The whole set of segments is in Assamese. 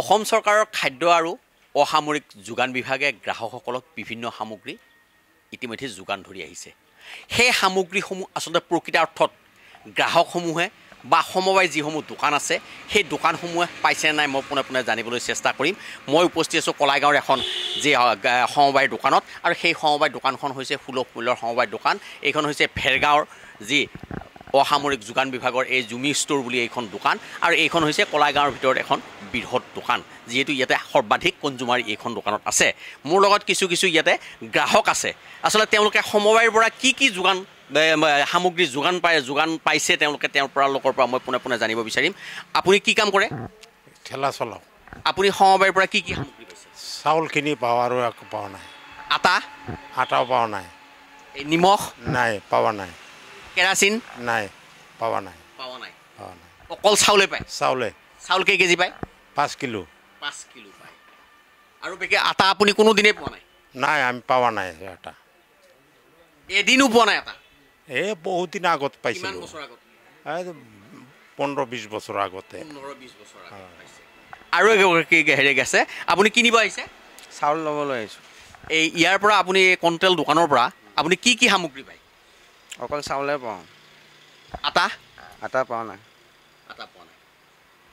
অসম চৰকাৰৰ খাদ্য আৰু অসামৰিক যোগান বিভাগে গ্ৰাহকসকলক বিভিন্ন সামগ্ৰী ইতিমধ্যে যোগান ধৰি আহিছে সেই সামগ্ৰীসমূহ আচলতে প্ৰকৃতাৰ্থত গ্ৰাহকসমূহে বা সমবায় যিসমূহ দোকান আছে সেই দোকানসমূহে পাইছেনে নাই মই পোনে পোনে জানিবলৈ চেষ্টা কৰিম মই উপস্থিত আছোঁ কলাইগাঁৱৰ এখন যি সমবায়ৰ দোকানত আৰু সেই সমবায় দোকানখন হৈছে সুলভ মূল্যৰ সমবায় দোকান এইখন হৈছে ভেৰগাঁৱৰ যি অসামৰিক যোগান বিভাগৰ এই জুমি ষ্ট'ৰ বুলি এইখন দোকান আৰু এইখন হৈছে কলাগাঁৱৰ ভিতৰত এখন বৃহৎ দোকান যিহেতু ইয়াতে সৰ্বাধিক কনজুমাৰ এইখন দোকানত আছে মোৰ লগত কিছু কিছু ইয়াতে গ্ৰাহক আছে আচলতে তেওঁলোকে সমবায়ৰ পৰা কি কি যোগান সামগ্ৰী যোগান পায় যোগান পাইছে তেওঁলোকে তেওঁৰ পৰা লোকৰ পৰা মই পোনে পোনে জানিব বিচাৰিম আপুনি কি কাম কৰে ঠেলা চলাওঁ আপুনি সমবায়ৰ পৰা কি কি সামগ্ৰী পাইছে চাউলখিনি পাওঁ আৰু একো পোৱা নাই আটা আটাও পোৱা নাই নিমখ নাই পোৱা নাই কেৰাচিন নাই পাবা নাই পাবা নাই পাবা নাই অকল চাউলে পায় চাউলে চাউল কেই কেজি পায় পাঁচ কিলো পাঁচ কিলো পায় আৰু বিশেষ আটা আপুনি কোনো দিনেই পোৱা নাই নাই আমি পাবা নাই আটা এদিনো পোৱা নাই আটা এই বহুত দিন আগত পাইছিল পোন্ধৰ বিশ বছৰ আগতে আৰু এগৰাকী হেৰি আছে আপুনি কিনিব আহিছে চাউল ল'বলৈ আহিছোঁ এই ইয়াৰ পৰা আপুনি কণ্ট্ৰেল দোকানৰ পৰা আপুনি কি কি সামগ্ৰী পায় অকল চাউলে পাওঁ আটা আটা পাওঁ নাই আটা পোৱা নাই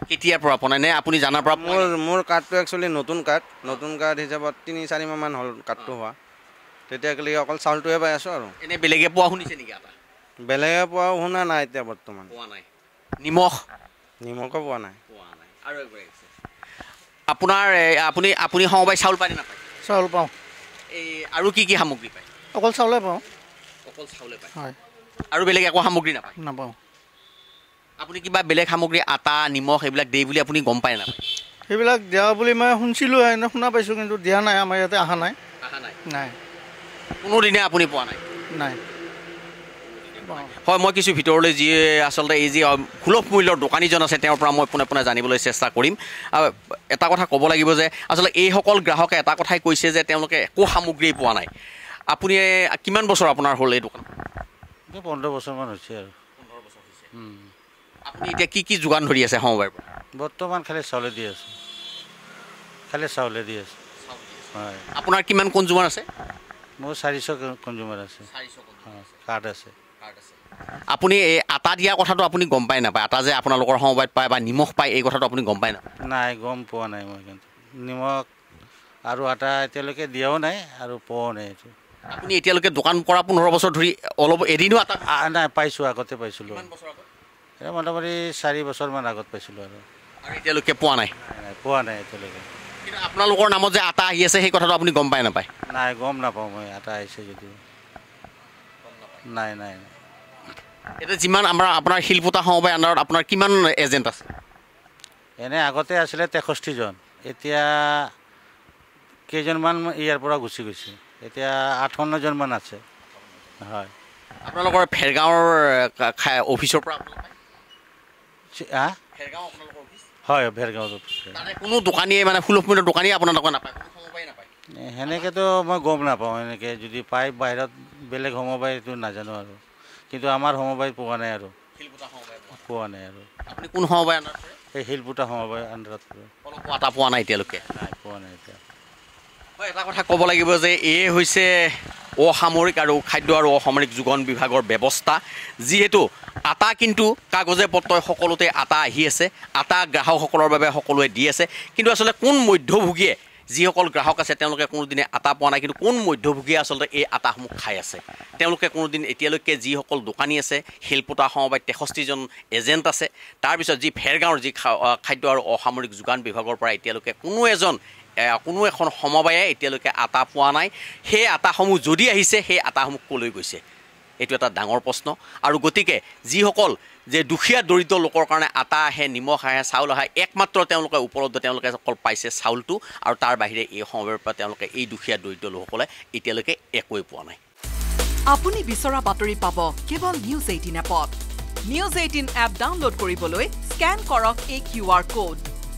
কেতিয়াৰ পৰা পোৱা নাই নে আপুনি জানাৰ পৰা মোৰ মোৰ কাৰ্ডটো একচুৱেলি নতুন কাৰ্ড নতুন কাৰ্ড হিচাপত তিনি চাৰিমাহমান হ'ল কাৰ্ডটো হোৱা তেতিয়ালৈকে অকল চাউলটোহে পাই আছোঁ আৰু এনেই বেলেগে পোৱা শুনিছে নেকি আটা বেলেগে পোৱা শুনা নাই এতিয়া বৰ্তমান পোৱা নাই নিমখ নিমখো পোৱা নাই পোৱা নাই আৰু আপোনাৰ আপুনি আপুনি সমবায় চাউল পায় নাপায় চাউল পাওঁ এই আৰু কি কি সামগ্ৰী পায় অকল চাউলে পাওঁ অকল চাউলে পায় আৰু বেলেগ একো সামগ্ৰী নাপায় নাপাওঁ আপুনি কিবা বেলেগ সামগ্ৰী আটা নিমখ এইবিলাক দিয়ে বুলি আপুনি গম পায় নাপায় সেইবিলাক দিয়া বুলি মই শুনিছিলোঁ এনে শুনা পাইছোঁ কিন্তু দিয়া নাই আমাৰ ইয়াতে অহা নাই অহা নাই নাই কোনোদিনে আপুনি পোৱা নাই নাই হয় মই কিছু ভিতৰলৈ যি আচলতে এই যি সুলভ মূল্যৰ দোকানীজন আছে তেওঁৰ পৰা মই পোনে পোনে জানিবলৈ চেষ্টা কৰিম আৰু এটা কথা ক'ব লাগিব যে আচলতে এইসকল গ্ৰাহকে এটা কথাই কৈছে যে তেওঁলোকে একো সামগ্ৰীয়ে পোৱা নাই আপুনি কিমান বছৰ আপোনাৰ হ'ল এই দোকান পোন্ধৰ বছৰমান হৈছে আৰু আপুনি এতিয়া কি কি যোগান ধৰি আছে সমবায় বৰ্তমান খালি চাউলে দি আছে খালি চাউলে দি আছে হয় আপোনাৰ কিমান কনজুমাৰ আছে মোৰ চাৰিশ কনজুমাৰ আছে কাৰ্ড আছে আপুনি এই আটা দিয়া কথাটো আপুনি গম পাই নাপায় আটা যে আপোনালোকৰ সমবায়ত পায় বা নিমখ পায় এই কথাটো আপুনি গম পাই নাপায় নাই গম পোৱা নাই মই কিন্তু নিমখ আৰু আটা এতিয়ালৈকে দিয়াও নাই আৰু পোৱাও নাই এইটো আপুনি এতিয়ালৈকে দোকান পৰা পোন্ধৰ বছৰ ধৰি অলপ এদিনো এটা নাই পাইছোঁ আগতে পাইছিলোঁ মোটামুটি চাৰি বছৰমান আগত পাইছিলোঁ আৰু এতিয়ালৈকে পোৱা নাই পোৱা নাই এতিয়ালৈকে কিন্তু আপোনালোকৰ নামত যে আটা আহি আছে সেই কথাটো আপুনি গম পাই নাপায় নাই গম নাপাওঁ মই আটা আহিছে যদিও নাই নাই এতিয়া যিমান আমাৰ আপোনাৰ শিলপোতা সমবায় আণ্ডাৰত আপোনাৰ কিমান এজেণ্ট আছে এনে আগতে আছিলে তেষষ্ঠিজন এতিয়া কেইজনমান ইয়াৰ পৰা গুচি গৈছে এতিয়া আঠৱন্নজনমান আছে হয় আপোনালোকৰ ভেৰগাঁৱৰ অফিচৰ পৰা হা হয় ভেৰগাঁৱৰ অফিচ কোনো দোকানীয়ে মানে সুলভ মূল্য দোকানীয়ে আপোনালোকে নাপায় সেনেকৈতো মই গম নাপাওঁ এনেকৈ যদি পাই বাহিৰত বেলেগ সমবায়টো নাজানো আৰু কিন্তু আমাৰ সমবায় পোৱা নাই আৰু পোৱা নাই আৰু আপুনি কোন সমবায় এই শিলপুটা সমবায় আণ্ডাৰত পোৱা নাই এতিয়ালৈকে নাই পোৱা নাই এতিয়া হয় এটা কথা ক'ব লাগিব যে এই হৈছে অসামৰিক আৰু খাদ্য আৰু অসামৰিক যোগান বিভাগৰ ব্যৱস্থা যিহেতু আটা কিন্তু কাগজে পত্ৰই সকলোতে আটা আহি আছে আটা গ্ৰাহকসকলৰ বাবে সকলোৱে দি আছে কিন্তু আচলতে কোন মধ্যভোগীয়ে যিসকল গ্ৰাহক আছে তেওঁলোকে কোনোদিনে আটা পোৱা নাই কিন্তু কোন মধ্যভোগীয়ে আচলতে এই আটাসমূহ খাই আছে তেওঁলোকে কোনোদিন এতিয়ালৈকে যিসকল দোকানী আছে শিলপোতা সমবায় তেষষ্টিজন এজেণ্ট আছে তাৰপিছত যি ফেৰগাঁৱৰ যি খাদ্য আৰু অসামৰিক যোগান বিভাগৰ পৰা এতিয়ালৈকে কোনো এজন কোনো এখন সমবায়ে এতিয়ালৈকে আটা পোৱা নাই সেই আটাসমূহ যদি আহিছে সেই আটাসমূহ ক'লৈ গৈছে এইটো এটা ডাঙৰ প্ৰশ্ন আৰু গতিকে যিসকল যে দুখীয়া দৰিদ্ৰ লোকৰ কাৰণে আটা আহে নিমখ আহে চাউল আহে একমাত্ৰ তেওঁলোকে উপলব্ধ তেওঁলোকে অকল পাইছে চাউলটো আৰু তাৰ বাহিৰে এই সময়ৰ পৰা তেওঁলোকে এই দুখীয়া দৰিদ্ৰ লোকসকলে এতিয়ালৈকে একোৱে পোৱা নাই আপুনি বিচৰা বাতৰি পাব কেৱল নিউজ এইটিন এপত নিউজ এইটিন এপ ডাউনলোড কৰিবলৈ স্কেন কৰক এই কিউ আৰ ক'ড